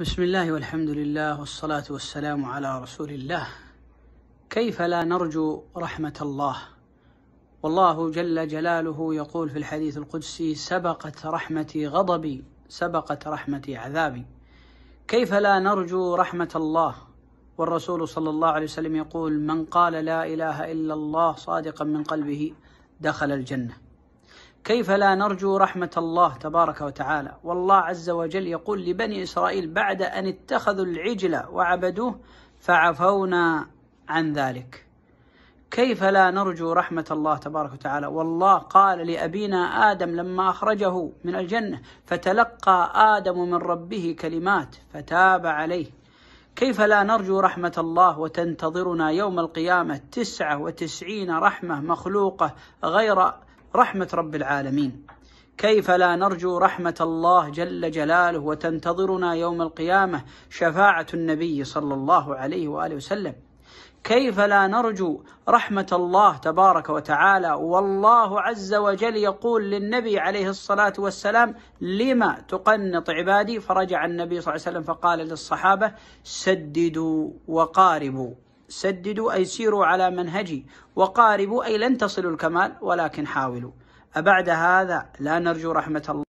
بسم الله والحمد لله والصلاة والسلام على رسول الله كيف لا نرجو رحمة الله والله جل جلاله يقول في الحديث القدسي سبقت رحمتي غضبي سبقت رحمتي عذابي كيف لا نرجو رحمة الله والرسول صلى الله عليه وسلم يقول من قال لا إله إلا الله صادقا من قلبه دخل الجنة كيف لا نرجو رحمة الله تبارك وتعالى والله عز وجل يقول لبني إسرائيل بعد أن اتخذوا العجل وعبدوه فعفونا عن ذلك كيف لا نرجو رحمة الله تبارك وتعالى والله قال لأبينا آدم لما أخرجه من الجنة فتلقى آدم من ربه كلمات فتاب عليه كيف لا نرجو رحمة الله وتنتظرنا يوم القيامة تسعة وتسعين رحمة مخلوقة غير رحمة رب العالمين كيف لا نرجو رحمة الله جل جلاله وتنتظرنا يوم القيامة شفاعة النبي صلى الله عليه وآله وسلم كيف لا نرجو رحمة الله تبارك وتعالى والله عز وجل يقول للنبي عليه الصلاة والسلام لما تقنط عبادي فرجع النبي صلى الله عليه وسلم فقال للصحابة سددوا وقاربوا سددوا أي سيروا على منهجي وقاربوا أي لن تصلوا الكمال ولكن حاولوا أبعد هذا لا نرجو رحمة الله